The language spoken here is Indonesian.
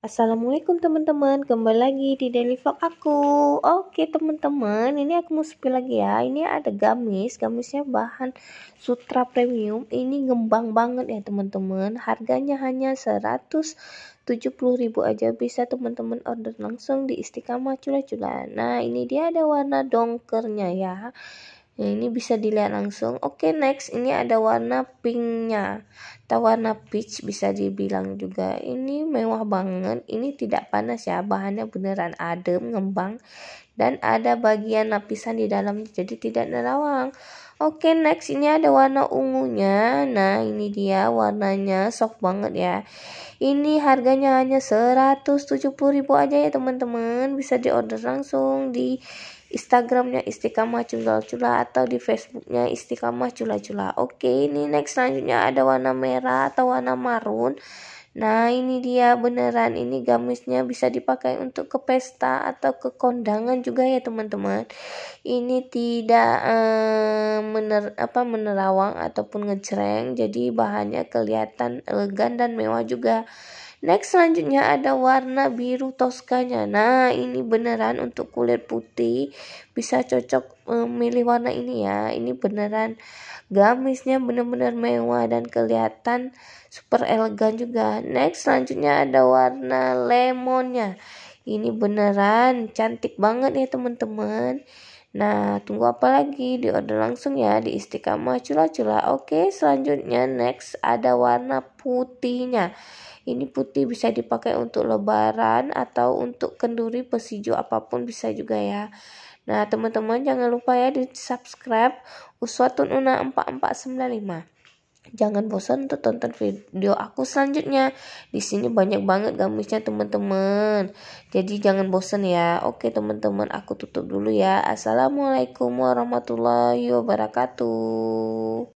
Assalamualaikum teman-teman, kembali lagi di daily vlog aku Oke teman-teman, ini aku mau spill lagi ya Ini ada gamis, gamisnya bahan sutra premium Ini ngembang banget ya teman-teman Harganya hanya ribu aja Bisa teman-teman order langsung di istiqamah cula-cula Nah ini dia ada warna dongkernya ya ya ini bisa dilihat langsung oke okay, next ini ada warna pinknya atau warna peach bisa dibilang juga ini mewah banget ini tidak panas ya bahannya beneran adem ngembang dan ada bagian lapisan di dalamnya jadi tidak nerawang Oke, next ini ada warna ungunya. Nah, ini dia warnanya sok banget ya. Ini harganya hanya 170.000 aja ya, teman-teman. Bisa di order langsung di Instagramnya Istiqamah Cula-Cula atau di Facebooknya Istiqamah Cula-Cula. Oke, ini next selanjutnya ada warna merah atau warna marun. Nah, ini dia beneran ini gamisnya bisa dipakai untuk ke pesta atau ke kondangan juga ya, teman-teman. Ini tidak eh, mener apa menerawang ataupun ngejreng, jadi bahannya kelihatan elegan dan mewah juga. Next selanjutnya ada warna biru toskanya. Nah, ini beneran untuk kulit putih bisa cocok memilih eh, warna ini ya. Ini beneran gamisnya bener-bener mewah dan kelihatan super elegan juga. Next selanjutnya ada warna lemonnya. Ini beneran cantik banget ya teman-teman Nah, tunggu apa lagi? Di order langsung ya di Istiqamah Cula-Cula. Oke, selanjutnya next ada warna putihnya. Ini putih bisa dipakai untuk lebaran atau untuk kenduri pesijo apapun bisa juga ya. Nah, teman-teman jangan lupa ya di subscribe Uswatun Una 4495. Jangan bosan untuk tonton video aku selanjutnya. Di sini banyak banget gamisnya teman-teman. Jadi jangan bosan ya. Oke teman-teman, aku tutup dulu ya. Assalamualaikum warahmatullahi wabarakatuh.